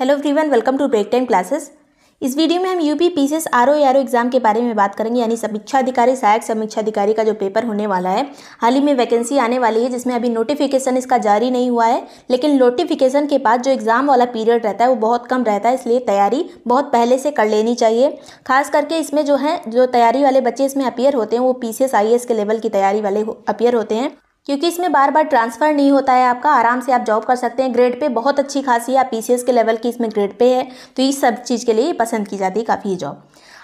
hello everyone welcome to Break Time Classes इस video में हम UP P C R exam के बारे में बात करेंगे यानी समीक्षा अधिकारी सहायक समीक्षा अधिकारी का जो पेपर होने वाला है हाल ही में वैकेंसी आने वाली है जिसमें अभी नोटिफिकेशन इसका जारी नहीं हुआ है लेकिन नोटिफिकेशन के बाद जो एग्ज़ाम वाला पीरियड रहता है वो बहुत कम रहता है इसलिए तैयारी बहुत पहले से कर लेनी चाहिए खास करके इसमें जो है जो तैयारी वाले बच्चे इसमें अपियर होते हैं वो पी सी के लेवल की तैयारी वाले अपियर होते हैं क्योंकि इसमें बार बार ट्रांसफ़र नहीं होता है आपका आराम से आप जॉब कर सकते हैं ग्रेड पे बहुत अच्छी खासी है आप पी के लेवल की इसमें ग्रेड पे है तो इस सब चीज़ के लिए पसंद की जाती है काफ़ी जॉब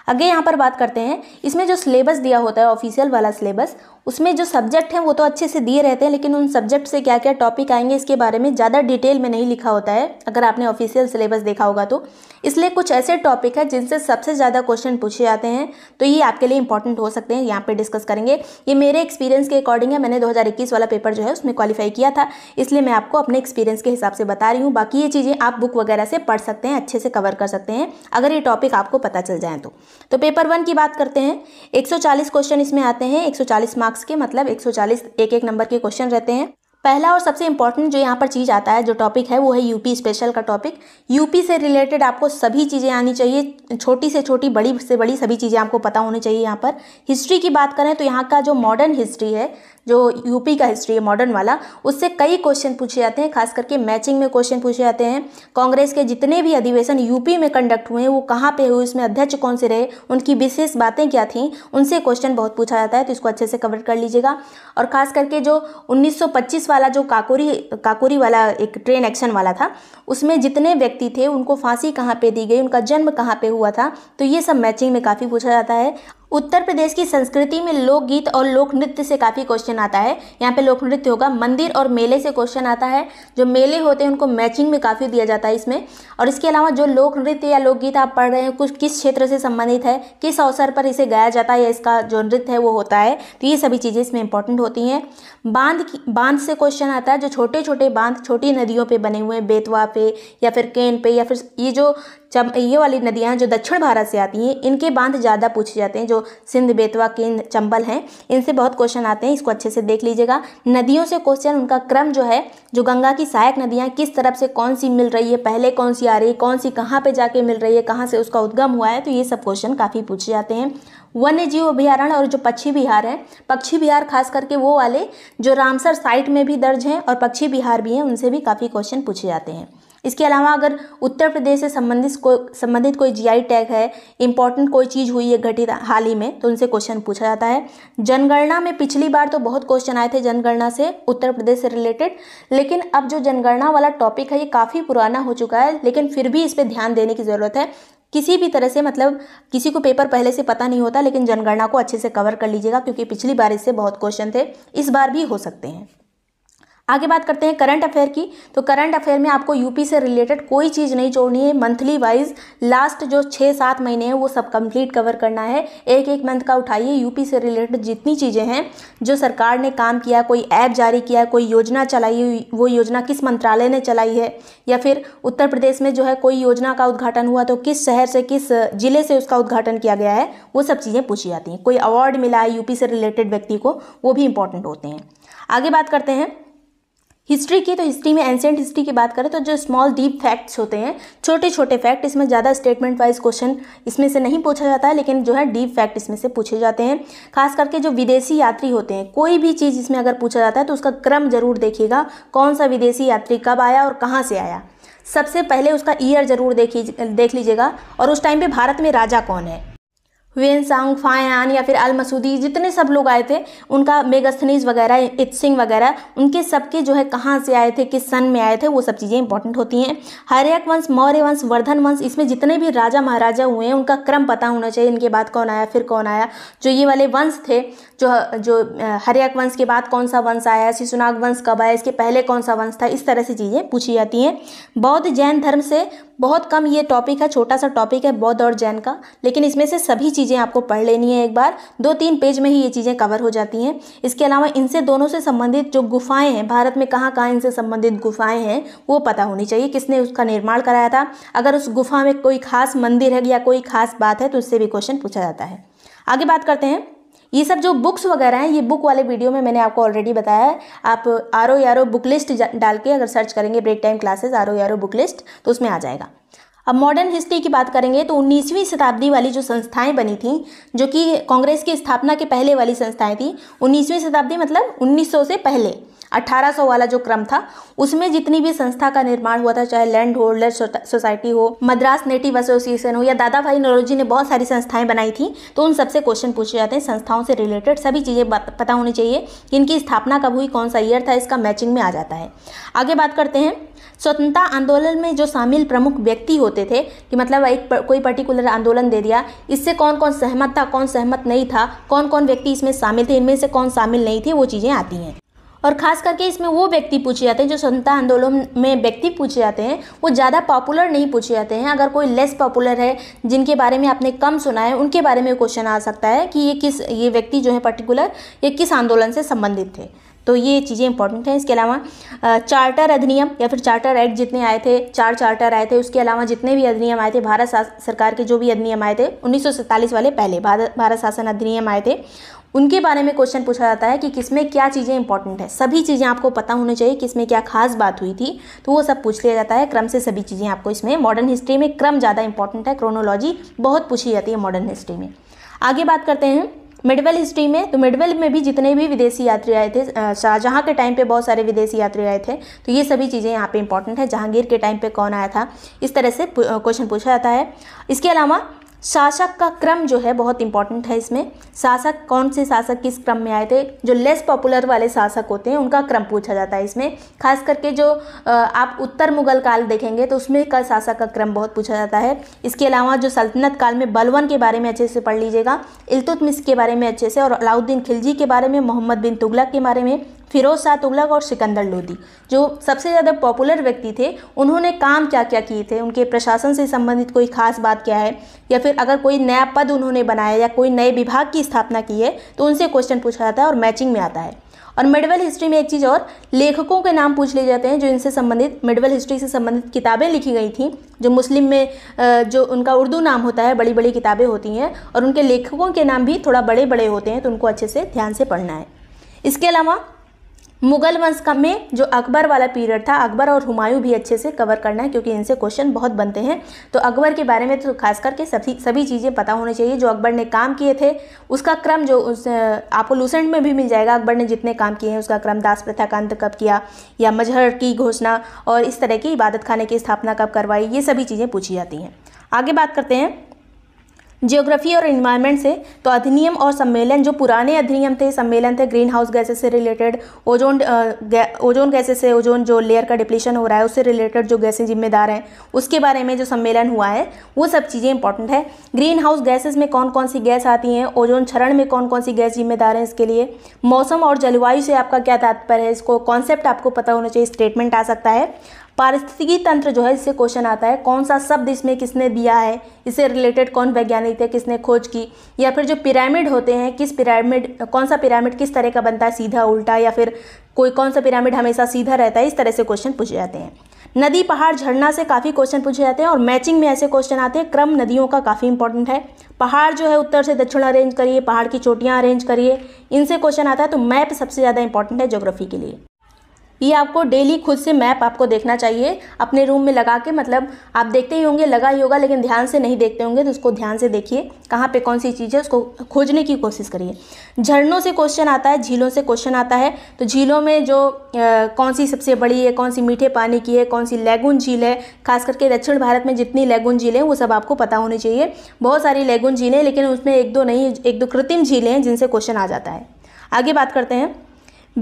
आगे यहाँ पर बात करते हैं इसमें जो सिलेबस दिया होता है ऑफिशियल वाला सिलेबस उसमें जो सब्जेक्ट हैं वो तो अच्छे से दिए रहते हैं लेकिन उन सब्जेक्ट से क्या क्या टॉपिक आएंगे इसके बारे में ज़्यादा डिटेल में नहीं लिखा होता है अगर आपने ऑफिशियल सिलेबस देखा होगा तो इसलिए कुछ ऐसे टॉपिक है जिनसे सबसे ज़्यादा क्वेश्चन पूछे जाते हैं तो ये आपके लिए इंपॉर्टेंट हो सकते हैं यहाँ पर डिस्कस करेंगे ये मेरे एक्सपीरियंस के अकॉर्डिंग है मैंने दो वाला पेपर जो है उसमें क्वालिफाई किया था इसलिए मैं आपको अपने एक्सपीरियंस के हिसाब से बता रही हूँ बाकी ये चीज़ें आप बुक वगैरह से पढ़ सकते हैं अच्छे से कवर कर सकते हैं अगर ये टॉपिक आपको पता चल जाए तो, पेपर तो वन की बात करते हैं एक क्वेश्चन इसमें आते हैं एक मार्क्स मार्क्स के मतलब 140 एक एक नंबर के क्वेश्चन रहते हैं पहला और सबसे इंपॉर्टेंट जो यहाँ पर चीज़ आता है जो टॉपिक है वो है यूपी स्पेशल का टॉपिक यूपी से रिलेटेड आपको सभी चीज़ें आनी चाहिए छोटी से छोटी बड़ी से बड़ी सभी चीज़ें आपको पता होनी चाहिए यहाँ पर हिस्ट्री की बात करें तो यहाँ का जो मॉडर्न हिस्ट्री है जो यूपी का हिस्ट्री है मॉडर्न वाला उससे कई क्वेश्चन पूछे जाते हैं खास करके मैचिंग में क्वेश्चन पूछे जाते हैं कांग्रेस के जितने भी अधिवेशन यूपी में कंडक्ट हुए वो कहाँ पे हुए उसमें अध्यक्ष कौन से रहे उनकी विशेष बातें क्या थीं उनसे क्वेश्चन बहुत पूछा जाता है तो इसको अच्छे से कवर कर लीजिएगा और खास करके जो उन्नीस वाला जो काकोरी काकोरी वाला एक ट्रेन एक्शन वाला था उसमें जितने व्यक्ति थे उनको फांसी कहाँ पे दी गई उनका जन्म कहाँ पे हुआ था तो ये सब मैचिंग में काफ़ी पूछा जाता है उत्तर प्रदेश की संस्कृति में लोकगीत और लोक नृत्य से काफ़ी क्वेश्चन आता है यहाँ पे लोक नृत्य होगा मंदिर और मेले से क्वेश्चन आता है जो मेले होते हैं उनको मैचिंग में काफ़ी दिया जाता है इसमें और इसके अलावा जो लोक नृत्य या लोकगीत आप पढ़ रहे हैं कुछ किस क्षेत्र से संबंधित है किस अवसर पर इसे गाया जाता है या इसका जो नृत्य है वो होता है तो ये सभी चीज़ें इसमें इंपॉर्टेंट होती हैं बांध बांध से क्वेश्चन आता है जो छोटे छोटे बांध छोटी नदियों पर बने हुए हैं बेतवा पे या फिर केन पे या फिर ये जो चम ये वाली नदियाँ जो दक्षिण भारत से आती हैं इनके बांध ज़्यादा पूछे जाते हैं जो सिंध बेतवा के चंबल हैं इनसे बहुत क्वेश्चन आते हैं इसको अच्छे से देख लीजिएगा नदियों से क्वेश्चन उनका क्रम जो है जो गंगा की सहायक नदियाँ किस तरफ से कौन सी मिल रही है पहले कौन सी आ रही है कौन सी कहाँ पर जाके मिल रही है कहाँ से उसका उद्गम हुआ है तो ये सब क्वेश्चन काफ़ी पूछे जाते हैं वन्य जीव अभ्यारण्य और जो पक्षी बिहार है पक्षी बिहार खास करके वो वाले जो रामसर साइट में भी दर्ज हैं और पक्षी बिहार भी हैं उनसे भी काफ़ी क्वेश्चन पूछे जाते हैं इसके अलावा अगर उत्तर प्रदेश से संबंधित को संबंधित कोई जीआई टैग है इंपॉर्टेंट कोई चीज़ हुई है घटित हाल ही में तो उनसे क्वेश्चन पूछा जाता है जनगणना में पिछली बार तो बहुत क्वेश्चन आए थे जनगणना से उत्तर प्रदेश से रिलेटेड लेकिन अब जो जनगणना वाला टॉपिक है ये काफ़ी पुराना हो चुका है लेकिन फिर भी इस पर ध्यान देने की ज़रूरत है किसी भी तरह से मतलब किसी को पेपर पहले से पता नहीं होता लेकिन जनगणना को अच्छे से कवर कर लीजिएगा क्योंकि पिछली बार इससे बहुत क्वेश्चन थे इस बार भी हो सकते हैं आगे बात करते हैं करंट अफेयर की तो करंट अफेयर में आपको यूपी से रिलेटेड कोई चीज़ नहीं जोड़नी है मंथली वाइज लास्ट जो छः सात महीने हैं वो सब कंप्लीट कवर करना है एक एक मंथ का उठाइए यूपी से रिलेटेड जितनी चीज़ें हैं जो सरकार ने काम किया कोई ऐप जारी किया कोई योजना चलाई वो योजना किस मंत्रालय ने चलाई है या फिर उत्तर प्रदेश में जो है कोई योजना का उद्घाटन हुआ तो किस शहर से किस जिले से उसका उद्घाटन किया गया है वो सब चीज़ें पूछी जाती हैं कोई अवार्ड मिला है यूपी से रिलेटेड व्यक्ति को वो भी इंपॉर्टेंट होते हैं आगे बात करते हैं हिस्ट्री की तो हिस्ट्री में एंशियंट हिस्ट्री की बात करें तो जो स्मॉल डीप फैक्ट्स होते हैं छोटे छोटे फैक्ट इसमें ज़्यादा स्टेटमेंट वाइज क्वेश्चन इसमें से नहीं पूछा जाता है लेकिन जो है डीप फैक्ट इसमें से पूछे जाते हैं खास करके जो विदेशी यात्री होते हैं कोई भी चीज़ इसमें अगर पूछा जाता है तो उसका क्रम जरूर देखिएगा कौन सा विदेशी यात्री कब आया और कहाँ से आया सबसे पहले उसका ईयर जरूर देखी देख लीजिएगा और उस टाइम पर भारत में राजा कौन है वेन सांग फायान या फिर अल मसूदी जितने सब लोग आए थे उनका मेगस्थनीज वगैरह सिंह वगैरह उनके सबके जो है कहाँ से आए थे किस सन में आए थे वो सब चीज़ें इंपॉर्टेंट होती हैं हरियक वंश मौर्य वंश वर्धन वंश इसमें जितने भी राजा महाराजा हुए हैं उनका क्रम पता होना चाहिए इनके बाद कौन आया फिर कौन आया जो ये वाले वंश थे जो जो हरियक वंश के बाद कौन सा वंश आया शिशुनाग वंश कब आया इसके पहले कौन सा वंश था इस तरह से चीज़ें पूछी जाती हैं बौद्ध जैन धर्म से बहुत कम ये टॉपिक है छोटा सा टॉपिक है बौद्ध और जैन का लेकिन इसमें से सभी चीज़ चीज़ें आपको पढ़ लेनी है एक बार दो तीन पेज में ही ये चीज़ें कवर हो जाती हैं इसके अलावा इनसे दोनों से संबंधित जो गुफाएं हैं भारत में कहाँ कहाँ इनसे संबंधित गुफाएं हैं वो पता होनी चाहिए किसने उसका निर्माण कराया था अगर उस गुफा में कोई खास मंदिर है या कोई खास बात है तो उससे भी क्वेश्चन पूछा जाता है आगे बात करते हैं ये सब जो बुक्स वगैरह हैं ये बुक वाले वीडियो में मैंने आपको ऑलरेडी बताया है आप आर ओ बुक लिस्ट डाल के अगर सर्च करेंगे Break Time Classes R O ARO book list तो उसमें आ जाएगा अब मॉडर्न हिस्ट्री की बात करेंगे तो 19वीं शताब्दी वाली जो संस्थाएं बनी थी जो कि कांग्रेस की स्थापना के पहले वाली संस्थाएं थीं 19वीं शताब्दी मतलब 1900 से पहले 1800 वाला जो क्रम था उसमें जितनी भी संस्था का निर्माण हुआ था चाहे लैंड होल्डर सोसाइटी हो मद्रास नेटिव एसोसिएशन हो या दादा भाई नरोजी ने बहुत सारी संस्थाएं बनाई थी तो उन सबसे क्वेश्चन पूछे जाते हैं संस्थाओं से रिलेटेड सभी चीज़ें पता होनी चाहिए कि इनकी स्थापना कब हुई कौन सा ईयर था इसका मैचिंग में आ जाता है आगे बात करते हैं स्वतंत्रता आंदोलन में जो शामिल प्रमुख व्यक्ति होते थे कि मतलब एक पर, कोई पर्टिकुलर आंदोलन दे दिया इससे कौन कौन सहमत था कौन सहमत नहीं था कौन कौन व्यक्ति इसमें शामिल थे इनमें से कौन शामिल नहीं थे वो चीज़ें आती हैं और ख़ास करके इसमें वो व्यक्ति पूछे जाते हैं जो स्वतंत्रता आंदोलन में व्यक्ति पूछे जाते हैं वो ज़्यादा पॉपुलर नहीं पूछे जाते हैं अगर कोई लेस पॉपुलर है जिनके बारे में आपने कम सुना है उनके बारे में क्वेश्चन आ सकता है कि ये किस ये व्यक्ति जो है पर्टिकुलर ये किस आंदोलन से संबंधित थे तो ये चीज़ें इंपॉर्टेंट हैं इसके अलावा चार्टर अधिनियम या फिर चार्टर एक्ट जितने आए थे चार चार्टर आए थे उसके अलावा जितने भी अधिनियम आए थे भारत सरकार के जो भी अधिनियम आए थे उन्नीस वाले पहले भारत भारत शासन अधिनियम आए थे उनके बारे में क्वेश्चन पूछा जाता है कि किस में क्या चीज़ें इंपॉर्टेंट है सभी चीज़ें आपको पता होनी चाहिए किसमें क्या खास बात हुई थी तो वो सब पूछ लिया जाता है क्रम से सभी चीज़ें आपको इसमें मॉडर्न हिस्ट्री में क्रम ज़्यादा इंपॉर्टेंट है क्रोनोलॉजी बहुत पूछी जाती है मॉडर्न हिस्ट्री में आगे बात करते हैं मिडवेल हिस्ट्री में तो मिडवेल में भी जितने भी विदेशी यात्री आए थे शाहजहाँ के टाइम पे बहुत सारे विदेशी यात्री आए थे तो ये सभी चीज़ें यहाँ पे इंपॉर्टेंट है जहांगीर के टाइम पे कौन आया था इस तरह से क्वेश्चन पूछा जाता है इसके अलावा शासक का क्रम जो है बहुत इंपॉर्टेंट है इसमें शासक कौन से शासक किस क्रम में आए थे जो लेस पॉपुलर वाले शासक होते हैं उनका क्रम पूछा जाता है इसमें खास करके जो आप उत्तर मुगल काल देखेंगे तो उसमें का शासक का क्रम बहुत पूछा जाता है इसके अलावा जो सल्तनत काल में बलवन के बारे में अच्छे से पढ़ लीजिएगा इलतुतमिस के बारे में अच्छे से और अलाउद्दीन खिलजी के बारे में मोहम्मद बिन तुगलक के बारे में फिरोज शाह तुगलक और सिकंदर लोदी जो सबसे ज़्यादा पॉपुलर व्यक्ति थे उन्होंने काम क्या क्या किए थे उनके प्रशासन से संबंधित कोई खास बात क्या है या फिर अगर कोई नया पद उन्होंने बनाया या कोई नए विभाग की स्थापना की है तो उनसे क्वेश्चन पूछा जाता है और मैचिंग में आता है और मिडवल हिस्ट्री में एक चीज़ और लेखकों के नाम पूछ लिए जाते हैं जो इनसे संबंधित मिडवल हिस्ट्री से संबंधित किताबें लिखी गई थी जो मुस्लिम में जो उनका उर्दू नाम होता है बड़ी बड़ी किताबें होती हैं और उनके लेखकों के नाम भी थोड़ा बड़े बड़े होते हैं तो उनको अच्छे से ध्यान से पढ़ना है इसके अलावा मुगल वंश का में जो अकबर वाला पीरियड था अकबर और हुमायूं भी अच्छे से कवर करना है क्योंकि इनसे क्वेश्चन बहुत बनते हैं तो अकबर के बारे में तो खास करके सभी सभी चीज़ें पता होनी चाहिए जो अकबर ने काम किए थे उसका क्रम जो उस आपको लूसेंट में भी मिल जाएगा अकबर ने जितने काम किए हैं उसका क्रम दास प्रथा का अंत कब किया या मजहर की घोषणा और इस तरह की इबादत खाने की स्थापना कब करवाई ये सभी चीज़ें पूछी जाती हैं आगे बात करते हैं जियोग्राफी और इन्वायरमेंट से तो अधिनियम और सम्मेलन जो पुराने अधिनियम थे सम्मेलन थे ग्रीन हाउस गैसेस से रिलेटेड ओजोन ओजोन गैसेस से ओजोन जो लेयर का डिप्लीशन हो रहा है उससे रिलेटेड जो गैसें जिम्मेदार हैं उसके बारे में जो सम्मेलन हुआ है वो सब चीज़ें इंपॉर्टेंट है ग्रीन हाउस गैसेज में कौन कौन सी गैस आती हैं ओजोन क्षरण में कौन कौन सी गैस जिम्मेदार हैं इसके लिए मौसम और जलवायु से आपका क्या तात्पर्य है इसको कॉन्सेप्ट आपको पता होना चाहिए स्टेटमेंट आ सकता है पारिस्थितिकी तंत्र जो है इससे क्वेश्चन आता है कौन सा शब्द इसमें किसने दिया है इससे रिलेटेड कौन वैज्ञानिक थे किसने खोज की या फिर जो पिरामिड होते हैं किस पिरामिड कौन सा पिरामिड किस तरह का बनता है सीधा उल्टा या फिर कोई कौन सा पिरामिड हमेशा सीधा रहता है इस तरह से क्वेश्चन पूछे जाते हैं नदी पहाड़ झरना से काफ़ी क्वेश्चन पूछे जाते हैं और मैचिंग में ऐसे क्वेश्चन आते हैं क्रम नदियों का काफ़ी इंपॉर्टेंट है पहाड़ जो है उत्तर से दक्षिण अरेंज करिए पहाड़ की चोटियाँ अरेंज करिए इनसे क्वेश्चन आता है तो मैप सबसे ज़्यादा इंपॉर्टेंट है ज्योग्राफी के लिए ये आपको डेली खुद से मैप आपको देखना चाहिए अपने रूम में लगा के मतलब आप देखते ही होंगे लगा ही होगा लेकिन ध्यान से नहीं देखते होंगे तो उसको ध्यान से देखिए कहाँ पे कौन सी चीज़ है उसको खोजने की कोशिश करिए झरनों से क्वेश्चन आता है झीलों से क्वेश्चन आता है तो झीलों में जो आ, कौन सी सबसे बड़ी है कौन सी मीठे पानी की है कौन सी लेगुन झील है खास करके दक्षिण भारत में जितनी लेगुन झीलें वो सब आपको पता होनी चाहिए बहुत सारी लेगुन झीलें लेकिन उसमें एक दो नहीं एक दो कृत्रिम झीलें हैं जिनसे क्वेश्चन आ जाता है आगे बात करते हैं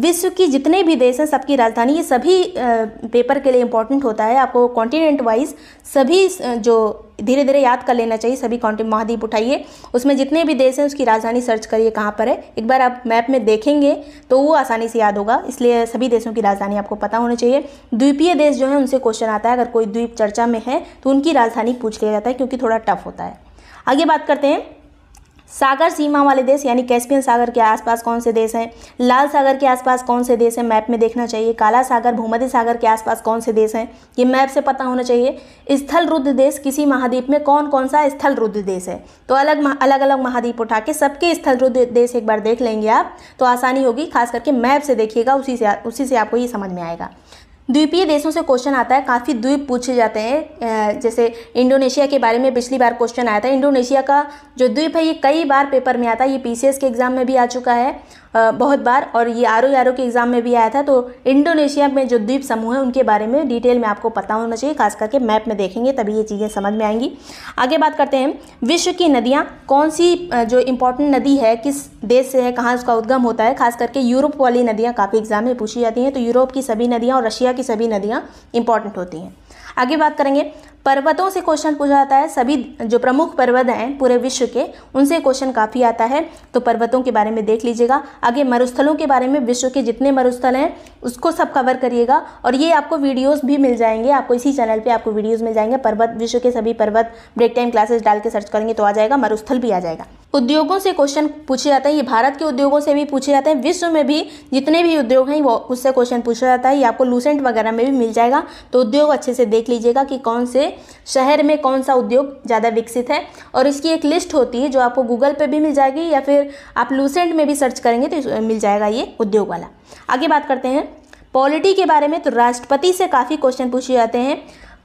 विश्व की जितने भी देश हैं सबकी राजधानी ये सभी पेपर के लिए इंपॉर्टेंट होता है आपको कॉन्टिनेंट वाइज सभी जो धीरे धीरे याद कर लेना चाहिए सभी कॉन्टिन महाद्वीप उठाइए उसमें जितने भी देश हैं उसकी राजधानी सर्च करिए कहाँ पर है एक बार आप मैप में देखेंगे तो वो आसानी से याद होगा इसलिए सभी देशों की राजधानी आपको पता होना चाहिए द्वीपीय देश जो है उनसे क्वेश्चन आता है अगर कोई द्वीप चर्चा में है तो उनकी राजधानी पूछ लिया जाता है क्योंकि थोड़ा टफ होता है आगे बात करते हैं सागर सीमा वाले देश यानी कैस्पियन सागर के आसपास कौन से देश हैं लाल सागर के आसपास कौन से देश हैं मैप में देखना चाहिए काला सागर भूमध्य सागर के आसपास कौन से देश हैं ये मैप से पता होना चाहिए स्थल रुद्ध देश किसी महाद्वीप में कौन कौन सा स्थल रुद्ध देश है तो अलग अलग अलग महाद्वीप उठा के सबके स्थल रुद्ध देश एक बार देख लेंगे आप तो आसानी होगी खास करके मैप से देखिएगा उसी से उसी से आपको ये समझ में आएगा द्वीपीय देशों से क्वेश्चन आता है काफ़ी द्वीप पूछे जाते हैं जैसे इंडोनेशिया के बारे में पिछली बार क्वेश्चन आया था इंडोनेशिया का जो द्वीप है ये कई बार पेपर में आता है ये पीसीएस के एग्ज़ाम में भी आ चुका है बहुत बार और ये आर ओ के एग्ज़ाम में भी आया था तो इंडोनेशिया में जो द्वीप समूह है उनके बारे में डिटेल में आपको पता होना चाहिए खास करके मैप में देखेंगे तभी ये चीज़ें समझ में आएंगी आगे बात करते हैं विश्व की नदियाँ कौन सी जो इम्पोर्टेंट नदी है किस देश से है कहाँ उसका उद्गम होता है खास करके यूरोप वाली नदियाँ काफ़ी एग्जाम में पूछी जाती हैं तो यूरोप की सभी नदियाँ और रशिया की सभी नदियाँ इंपॉर्टेंट होती हैं आगे बात करेंगे पर्वतों से क्वेश्चन पूछा जाता है सभी जो प्रमुख पर्वत हैं पूरे विश्व के उनसे क्वेश्चन काफ़ी आता है तो पर्वतों के बारे में देख लीजिएगा आगे मरुस्थलों के बारे में विश्व के जितने मरुस्थल हैं उसको सब कवर करिएगा और ये आपको वीडियोस भी मिल जाएंगे आपको इसी चैनल पे आपको वीडियोस मिल जाएंगे पर्वत विश्व के सभी पर्वत ब्रेक टाइम क्लासेस डाल के सर्च करेंगे तो आ जाएगा मरुस्थल भी आ जाएगा उद्योगों से क्वेश्चन पूछे जाते हैं ये भारत के उद्योगों से भी पूछे जाते हैं विश्व में भी जितने भी उद्योग हैं वो उससे क्वेश्चन पूछा जाता है ये आपको लूसेंट वगैरह में भी मिल जाएगा तो उद्योग अच्छे से देख लीजिएगा कि कौन से शहर में कौन सा उद्योग ज़्यादा विकसित है और इसकी एक लिस्ट होती है जो आपको गूगल पे भी मिल जाएगी या फिर आप लूसेंट में भी सर्च करेंगे तो मिल जाएगा ये उद्योग वाला आगे बात करते हैं पॉलिटी के बारे में तो राष्ट्रपति से काफ़ी क्वेश्चन पूछे जाते हैं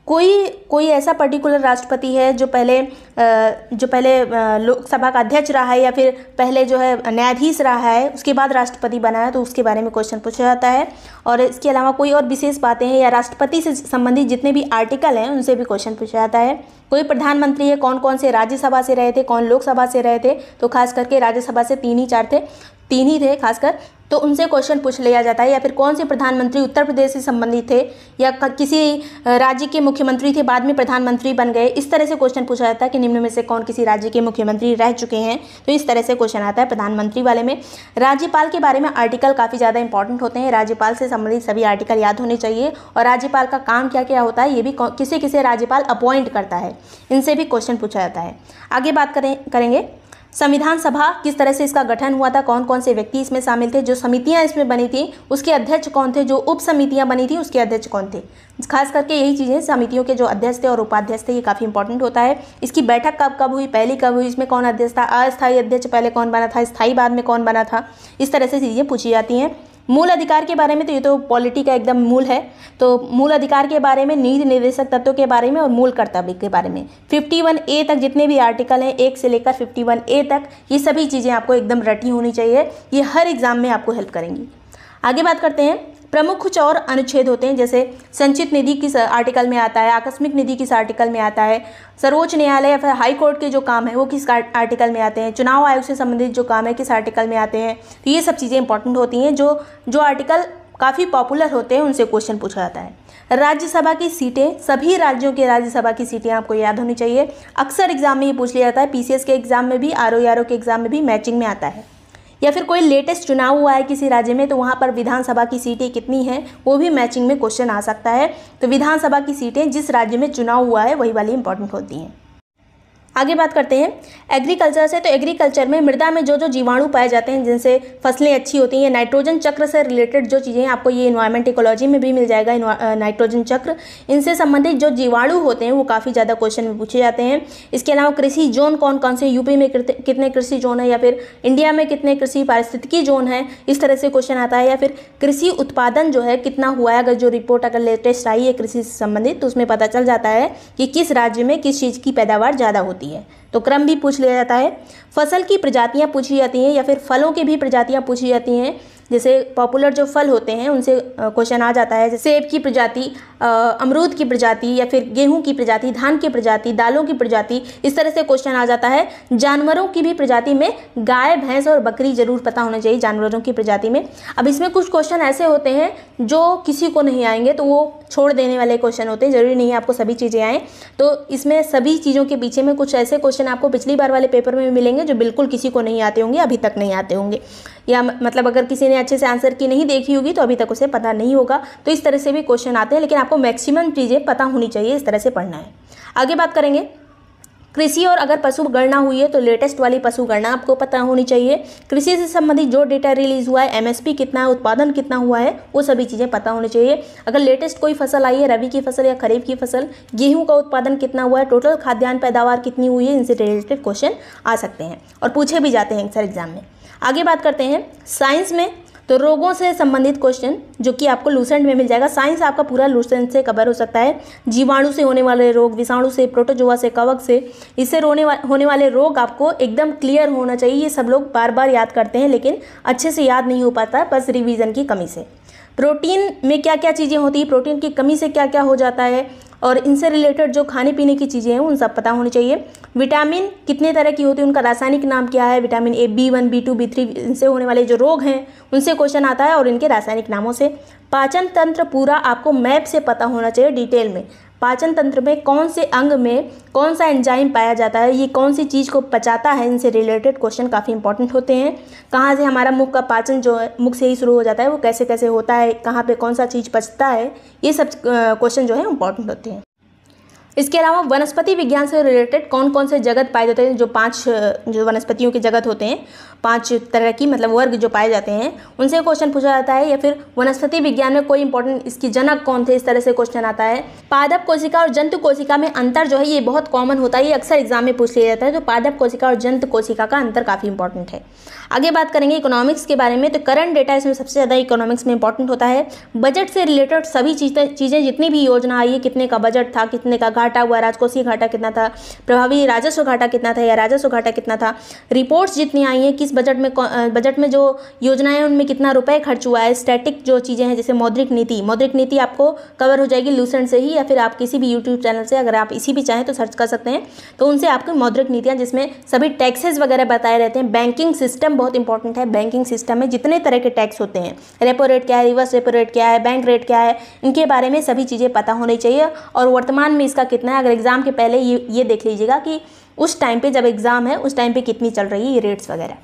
कोई कोई ऐसा पर्टिकुलर राष्ट्रपति है जो पहले जो पहले लोकसभा का अध्यक्ष रहा है या फिर पहले जो है न्यायाधीश रहा है उसके बाद राष्ट्रपति बना है तो उसके बारे में क्वेश्चन पूछा जाता है और इसके अलावा कोई और विशेष बातें हैं या राष्ट्रपति से संबंधित जितने भी आर्टिकल हैं उनसे भी क्वेश्चन पूछा जाता है कोई प्रधानमंत्री है कौन कौन से राज्यसभा से रहे थे कौन लोकसभा से रहे थे तो खास करके राज्यसभा से तीन ही चार थे तीन ही थे खासकर तो उनसे क्वेश्चन पूछ लिया जाता है या फिर कौन से प्रधानमंत्री उत्तर प्रदेश से संबंधित थे या किसी राज्य के मुख्यमंत्री थे बाद में प्रधानमंत्री बन गए इस तरह से क्वेश्चन पूछा जाता है कि निम्न में से कौन किसी राज्य के मुख्यमंत्री रह चुके हैं तो इस तरह से क्वेश्चन आता है प्रधानमंत्री वाले में राज्यपाल के बारे में आर्टिकल काफ़ी ज़्यादा इंपॉर्टेंट होते हैं राज्यपाल से संबंधित सभी आर्टिकल याद होने चाहिए और राज्यपाल का काम क्या क्या होता है ये भी किसे किसे राज्यपाल अपॉइंट करता है इनसे भी क्वेश्चन पूछा जाता है आगे बात करें करेंगे संविधान सभा किस तरह से इसका गठन हुआ था कौन कौन से व्यक्ति इसमें शामिल थे जो समितियां इसमें बनी थी उसके अध्यक्ष कौन थे जो उप समितियां बनी थी उसके अध्यक्ष कौन थे खास करके यही चीज़ें समितियों के जो अध्यक्ष थे और उपाध्यक्ष थे ये काफ़ी इंपॉर्टेंट होता है इसकी बैठक कब कब हुई पहली कब हुई इसमें कौन अध्यक्ष था अस्थायी अध्यक्ष पहले कौन बना था स्थायी बाद में कौन बना था इस तरह से चीज़ें पूछी जाती हैं मूल अधिकार के बारे में तो ये तो पॉलिटी का एकदम मूल है तो मूल अधिकार के बारे में नीति निर्देशक तत्वों के बारे में और मूल कर्तव्य के बारे में 51 ए तक जितने भी आर्टिकल हैं एक से लेकर 51 ए तक ये सभी चीज़ें आपको एकदम रटी होनी चाहिए ये हर एग्ज़ाम में आपको हेल्प करेंगी आगे बात करते हैं प्रमुख कुछ और अनुच्छेद होते हैं जैसे संचित निधि किस आर्टिकल में आता है आकस्मिक निधि किस आर्टिकल में आता है सर्वोच्च न्यायालय या फिर हाई कोर्ट के जो काम है वो किस आर्टिकल में आते हैं चुनाव आयोग से संबंधित जो काम है किस आर्टिकल में आते हैं तो ये सब चीज़ें इंपॉर्टेंट होती हैं जो जो आर्टिकल काफ़ी पॉपुलर होते हैं उनसे क्वेश्चन पूछा जाता है राज्यसभा की सीटें सभी राज्यों के राज्यसभा की सीटें आपको याद होनी चाहिए अक्सर एग्जाम में ये पूछ लिया जाता है पीसीएस के एग्जाम में भी आर e के एग्जाम में भी मैचिंग में आता है या फिर कोई लेटेस्ट चुनाव हुआ है किसी राज्य में तो वहाँ पर विधानसभा की सीटें कितनी हैं वो भी मैचिंग में क्वेश्चन आ सकता है तो विधानसभा की सीटें जिस राज्य में चुनाव हुआ है वही वाली इंपॉर्टेंट होती हैं आगे बात करते हैं एग्रीकल्चर से तो एग्रीकल्चर में मृदा में जो जो जीवाणु पाए जाते हैं जिनसे फसलें अच्छी होती हैं नाइट्रोजन चक्र से रिलेटेड जो चीज़ें आपको ये इन्वायरमेंट इकोलॉजी में भी मिल जाएगा नाइट्रोजन चक्र इनसे संबंधित जो जीवाणु होते हैं वो काफ़ी ज़्यादा क्वेश्चन में पूछे जाते हैं इसके अलावा कृषि जोन कौन कौन से यूपी में कितने कृषि जोन है या फिर इंडिया में कितने कृषि पारिस्थितिकी जोन है इस तरह से क्वेश्चन आता है या फिर कृषि उत्पादन जो है कितना हुआ है अगर जो रिपोर्ट अगर लेटेस्ट आई है कृषि से संबंधित तो उसमें पता चल जाता है कि किस राज्य में किस चीज़ की पैदावार ज़्यादा होती है होती है तो क्रम भी पूछ लिया जाता है फसल की प्रजातियाँ पूछी जाती हैं या फिर फलों की भी प्रजातियाँ पूछी जाती हैं जैसे पॉपुलर जो फल होते हैं उनसे क्वेश्चन आ जाता है जैसे सेब की प्रजाति अमरूद की प्रजाति या फिर गेहूं की प्रजाति धान की प्रजाति दालों की प्रजाति इस तरह से क्वेश्चन आ जाता है जानवरों की भी प्रजाति में गाय भैंस और बकरी जरूर पता होना चाहिए जानवरों की प्रजाति में अब इसमें कुछ क्वेश्चन ऐसे होते हैं जो किसी को नहीं आएंगे तो वो छोड़ देने वाले क्वेश्चन होते हैं ज़रूरी नहीं है आपको सभी चीज़ें आएँ तो इसमें सभी चीज़ों के पीछे में कुछ ऐसे क्वेश्चन आपको पिछली बार वाले पेपर में मिलेंगे जो बिल्कुल किसी को नहीं आते होंगे अभी तक नहीं आते होंगे या मतलब अगर किसी ने अच्छे से आंसर की नहीं देखी होगी तो अभी तक उसे पता नहीं होगा तो इस तरह से भी क्वेश्चन आते हैं लेकिन आपको मैक्सिमम चीज़ें पता होनी चाहिए इस तरह से पढ़ना है आगे बात करेंगे कृषि और अगर पशु गणना हुई है तो लेटेस्ट वाली पशु गणना आपको पता होनी चाहिए कृषि से संबंधित जो डेटा रिलीज हुआ है एमएसपी कितना है उत्पादन कितना हुआ है वो सभी चीज़ें पता होनी चाहिए अगर लेटेस्ट कोई फसल आई है रबी की फसल या खरीफ की फसल गेहूं का उत्पादन कितना हुआ है टोटल खाद्यान्न पैदावार कितनी हुई है इनसे रिलेटेड क्वेश्चन आ सकते हैं और पूछे भी जाते हैं सर एग्जाम में आगे बात करते हैं साइंस में तो रोगों से संबंधित क्वेश्चन जो कि आपको लूसेंट में मिल जाएगा साइंस आपका पूरा लूसेंट से कवर हो सकता है जीवाणु से होने वाले रोग विषाणु से प्रोटोजोआ से कवक से इससे रोने वा, होने वाले रोग आपको एकदम क्लियर होना चाहिए ये सब लोग बार बार याद करते हैं लेकिन अच्छे से याद नहीं हो पाता बस रिविज़न की कमी से प्रोटीन में क्या क्या चीज़ें होती है प्रोटीन की कमी से क्या क्या हो जाता है और इनसे रिलेटेड जो खाने पीने की चीज़ें हैं उन सब पता होनी चाहिए विटामिन कितने तरह की होती है उनका रासायनिक नाम क्या है vitamin A B one B two B three इनसे होने वाले जो रोग हैं उनसे क्वेश्चन आता है और इनके रासायनिक नामों से पाचन तंत्र पूरा आपको मैप से पता होना चाहिए डिटेल में पाचन तंत्र में कौन से अंग में कौन सा एंजाइम पाया जाता है ये कौन सी चीज़ को पचाता है इनसे रिलेटेड क्वेश्चन काफ़ी इंपॉर्टेंट होते हैं कहाँ से हमारा मुख का पाचन जो है मुख से ही शुरू हो जाता है वो कैसे कैसे होता है कहाँ पे कौन सा चीज़ पचता है ये सब क्वेश्चन जो है इंपॉर्टेंट होते हैं इसके अलावा वनस्पति विज्ञान से रिलेटेड कौन कौन से जगत पाए जाते हैं जो पांच जो वनस्पतियों के जगत होते हैं पांच तरह की मतलब वर्ग जो पाए जाते हैं उनसे क्वेश्चन पूछा जाता है या फिर वनस्पति विज्ञान में कोई इंपॉर्टेंट इसकी जनक कौन थे इस तरह से क्वेश्चन आता है पादप कोशिका और जंतु कोशिका में अंतर जो है ये बहुत कॉमन होता है ये अक्सर एग्जाम में पूछ लिया जाता है तो पादप कोशिका और जंतु कोशिका का अंतर काफ़ी इंपॉर्टेंट है आगे बात करेंगे इकोनॉमिक्स के बारे में तो करंट डेटा इसमें सबसे ज़्यादा इकोनॉमिक्स में इंपॉर्टेंट होता है बजट से रिलेटेड सभी चीज़ें चीज़ें जितनी भी योजना आई है कितने का बजट था कितने का घाटा हुआ राजकोषीय घाटा कितना था प्रभावी राजस्व घाटा कितना था या राजस्व घाटा कितना था रिपोर्ट्स जितनी आई हैं किस बजट में बजट में जो योजनाएं उनमें कितना रुपए खर्च हुआ है स्टैटिक जो चीज़ें हैं जैसे मौद्रिक नीति मौद्रिक नीति आपको कवर हो जाएगी लूसेंट से ही या फिर आप किसी भी यूट्यूब चैनल से अगर आप इसी भी चाहें तो सर्च कर सकते हैं तो उनसे आपकी मौद्रिक नीतियाँ जिसमें सभी टैक्सेज वगैरह बताए रहते हैं बैंकिंग सिस्टम बहुत इंपॉर्टेंट है बैंकिंग सिस्टम में जितने तरह के टैक्स होते हैं रेपो रेट क्या है रिवर्स रेपो रेट क्या है बैंक रेट क्या है इनके बारे में सभी चीज़ें पता होनी चाहिए और वर्तमान में इसका कितना है अगर एग्ज़ाम के पहले ये ये देख लीजिएगा कि उस टाइम पे जब एग्ज़ाम है उस टाइम पे कितनी चल रही है ये रेट्स वगैरह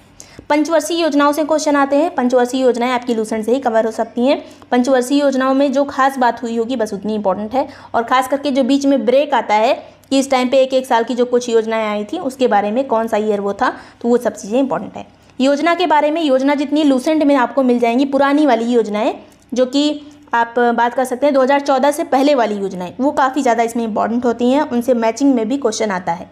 पंचवर्षीय योजनाओं से क्वेश्चन आते हैं पंचवर्षीय योजनाएं आपकी लूसेंट से ही कवर हो सकती हैं पंचवर्षीय योजनाओं में जो खास बात हुई होगी बस उतनी इंपॉर्टेंट है और खास करके जो बीच में ब्रेक आता है कि इस टाइम पे एक एक साल की जो कुछ योजनाएं आई थी उसके बारे में कौन सा ईयर वो था तो वो सब चीज़ें इंपॉर्टेंट है योजना के बारे में योजना जितनी लूसेंट में आपको मिल जाएंगी पुरानी वाली योजनाएँ जो कि आप बात कर सकते हैं 2014 से पहले वाली योजनाएं वो काफ़ी ज़्यादा इसमें इंपॉर्टेंट होती हैं उनसे मैचिंग में भी क्वेश्चन आता है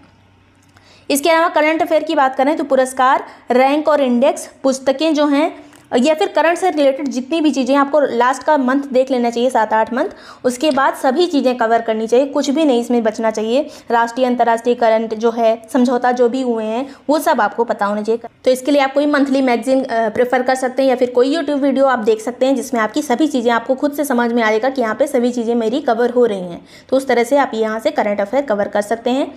इसके अलावा करंट अफेयर की बात करें तो पुरस्कार रैंक और इंडेक्स पुस्तकें जो हैं या फिर करंट से रिलेटेड जितनी भी चीज़ें आपको लास्ट का मंथ देख लेना चाहिए सात आठ मंथ उसके बाद सभी चीज़ें कवर करनी चाहिए कुछ भी नहीं इसमें बचना चाहिए राष्ट्रीय अंतर्राष्ट्रीय करंट जो है समझौता जो भी हुए हैं वो सब आपको पता होना चाहिए तो इसके लिए आप कोई मंथली मैगजीन प्रेफर कर सकते हैं या फिर कोई यूट्यूब वीडियो आप देख सकते हैं जिसमें आपकी सभी चीज़ें आपको खुद से समझ में आएगा कि यहाँ पर सभी चीज़ें मेरी कवर हो रही हैं तो उस तरह से आप यहाँ से करंट अफेयर कवर कर सकते हैं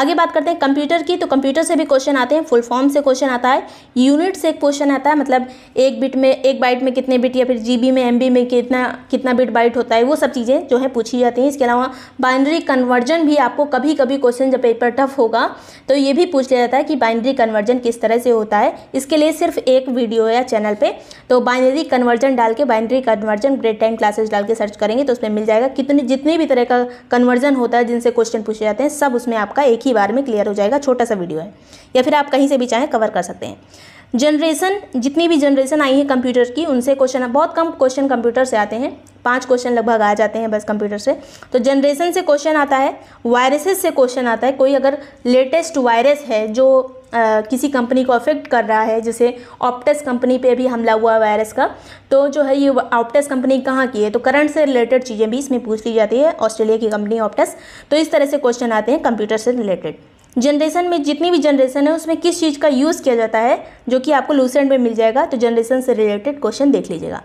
आगे बात करते हैं कंप्यूटर की तो कंप्यूटर से भी क्वेश्चन आते हैं फुल फॉर्म से क्वेश्चन आता है यूनिट से क्वेश्चन आता है मतलब एक बिट में एक बाइट में कितने बिट या फिर जी में एम में कितना कितना बिट बाइट होता है वो सब चीज़ें जो है पूछी जाती हैं इसके अलावा बाइनरी कन्वर्जन भी आपको कभी कभी क्वेश्चन जब पेपर टफ होगा तो ये भी पूछ लिया जाता है कि बाइनरी कन्वर्जन किस तरह से होता है इसके लिए सिर्फ एक वीडियो या चैनल पर तो बाइनरी कन्वर्जन डाल के binary conversion grade ten classes डाल के सर्च करेंगे तो उसमें मिल जाएगा कितनी जितने भी तरह का कन्वर्जन होता है जिनसे क्वेश्चन पूछे जाते हैं सब उसमें आपका एक ही बार में क्लियर हो जाएगा छोटा सा वीडियो है या फिर आप कहीं से भी चाहें कवर कर सकते हैं जनरेशन जितनी भी जनरेशन आई है कंप्यूटर की उनसे क्वेश्चन बहुत कम क्वेश्चन कंप्यूटर से आते हैं पांच क्वेश्चन लगभग आ जाते हैं बस कंप्यूटर से तो जनरेशन से क्वेश्चन आता है वायरसेस से क्वेश्चन आता है कोई अगर लेटेस्ट वायरस है जो आ, किसी कंपनी को अफेक्ट कर रहा है जैसे ऑप्टस कंपनी पे भी हमला हुआ वायरस का तो जो है ये ऑप्टस कंपनी कहाँ की है तो करंट से रिलेटेड चीज़ें भी इसमें पूछ ली जाती है ऑस्ट्रेलिया की कंपनी ऑप्टस तो इस तरह से क्वेश्चन आते हैं कंप्यूटर से रिलेटेड जनरेशन में जितनी भी जनरेशन है उसमें किस चीज़ का यूज़ किया जाता है जो कि आपको लूसेंट में मिल जाएगा तो जनरेशन से रिलेटेड क्वेश्चन देख लीजिएगा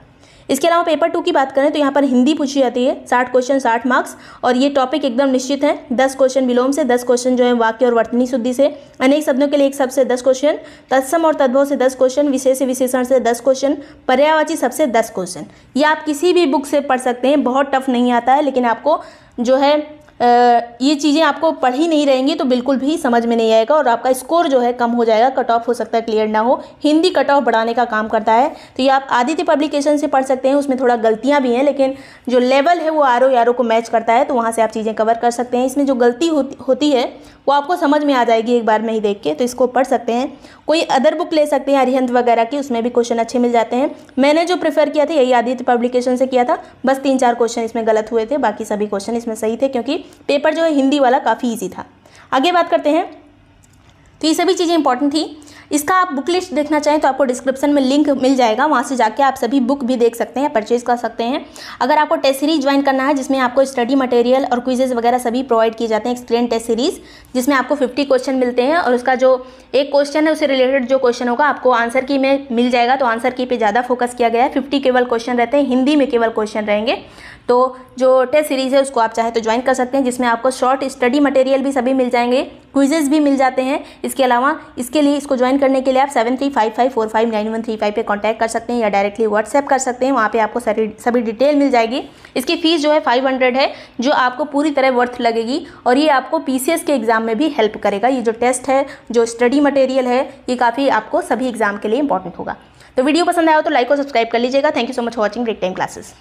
इसके अलावा पेपर टू की बात करें तो यहाँ पर हिंदी पूछी जाती है साठ क्वेश्चन साठ मार्क्स और ये टॉपिक एकदम निश्चित है दस क्वेश्चन विलोम से दस क्वेश्चन जो है वाक्य और वर्तनी शुद्धि से अनेक शब्दों के लिए एक सबसे दस क्वेश्चन तत्सम और तद्भव से दस क्वेश्चन विशेष विशेषण से दस क्वेश्चन पर्यायवाची सबसे दस क्वेश्चन ये आप किसी भी बुक से पढ़ सकते हैं बहुत टफ नहीं आता है लेकिन आपको जो है ये चीज़ें आपको पढ़ ही नहीं रहेंगी तो बिल्कुल भी समझ में नहीं आएगा और आपका स्कोर जो है कम हो जाएगा कट ऑफ हो सकता है क्लियर ना हो हिंदी कट ऑफ बढ़ाने का काम करता है तो ये आप आदित्य पब्लिकेशन से पढ़ सकते हैं उसमें थोड़ा गलतियाँ भी हैं लेकिन जो लेवल है वो आर ओ को मैच करता है तो वहाँ से आप चीज़ें कवर कर सकते हैं इसमें जो गलती होती है वो आपको समझ में आ जाएगी एक बार में ही देख के तो इसको पढ़ सकते हैं कोई अदर बुक ले सकते हैं अरिहंत वगैरह की उसमें भी क्वेश्चन अच्छे मिल जाते हैं मैंने जो प्रेफर किया था यही आदित्य पब्लिकेशन से किया था बस तीन चार क्वेश्चन इसमें गलत हुए थे बाकी सभी क्वेश्चन इसमें सही थे क्योंकि पेपर जो है हिंदी वाला काफ़ी ईजी था आगे बात करते हैं तो ये सभी चीज़ें इंपॉर्टेंट थी इसका आप बुक लिस्ट देखना चाहें तो आपको डिस्क्रिप्शन में लिंक मिल जाएगा वहाँ से जाके आप सभी बुक भी देख सकते हैं परचेज कर सकते हैं अगर आपको टेस्ट सीरीज ज्वाइन करना है जिसमें आपको स्टडी मटेरियल और क्विजेज वगैरह सभी प्रोवाइड किए जाते हैं एक्सप्लेन टेस्ट सीरीज जिसमें आपको फिफ्टी क्वेश्चन मिलते हैं और उसका जो एक क्वेश्चन है उससे रिलेटेड जो क्वेश्चन होगा आपको आंसर की में मिल जाएगा तो आंसर की पे ज़्यादा फोकस किया गया है फिफ्टी केवल क्वेश्चन रहते हैं हिंदी में केवल क्वेश्चन रहेंगे तो जो टेस्ट सीरीज़ है उसको आप चाहे तो ज्वाइन कर सकते हैं जिसमें आपको शॉर्ट स्टडी मटेरियल भी सभी मिल जाएंगे क्विजेज भी मिल जाते हैं इसके अलावा इसके लिए इसको ज्वाइन करने के लिए आप seven three five five four five nine one three five पर कॉन्टैक्ट कर सकते हैं या डायरेक्टली व्हाट्सएप कर सकते हैं वहाँ पर आपको सारी सभी डिटेल मिल जाएगी इसकी फ़ीस जो है फाइव हंड्रेड है जो आपको पूरी तरह वर्थ लगेगी और ये आपको पी सी एस के एग्ज़ाम में भी हेल्प करेगा ये जो टेस्ट है जो स्टडी मटेरियल है ये काफ़ी आपको सभी एग्ज़ाम के लिए इंपॉर्टेंट होगा तो वीडियो पसंद आया हो तो लाइक और सब्सक्राइब कर लीजिएगा thank you so much for watching Break Time classes